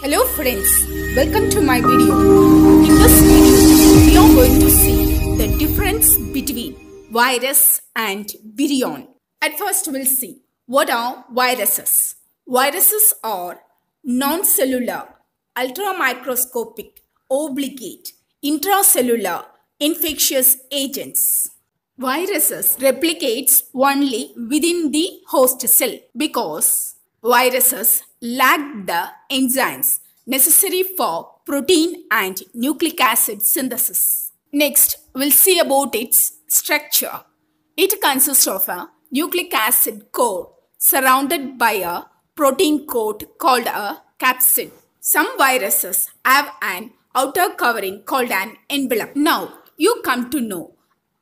Hello friends, welcome to my video. In this video, we are going to see the difference between virus and virion. At first we'll see what are viruses. Viruses are non-cellular, ultramicroscopic, obligate, intracellular, infectious agents. Viruses replicates only within the host cell because viruses lack the enzymes necessary for protein and nucleic acid synthesis. Next, we'll see about its structure. It consists of a nucleic acid core surrounded by a protein coat called a capsid. Some viruses have an outer covering called an envelope. Now, you come to know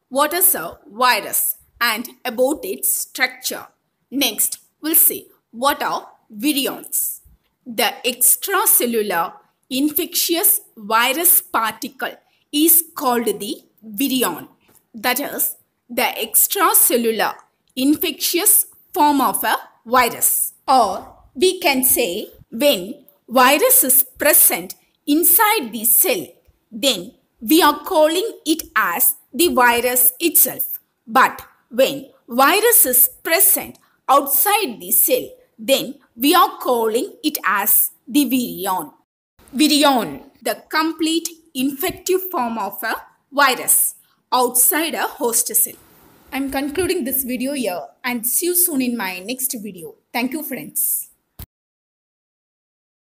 what is a virus and about its structure. Next, we'll see what are virions? The extracellular infectious virus particle is called the virion. That is, the extracellular infectious form of a virus. Or we can say when virus is present inside the cell, then we are calling it as the virus itself. But when virus is present outside the cell, then we are calling it as the virion. Virion, the complete infective form of a virus outside a host cell. I'm concluding this video here and see you soon in my next video. Thank you friends.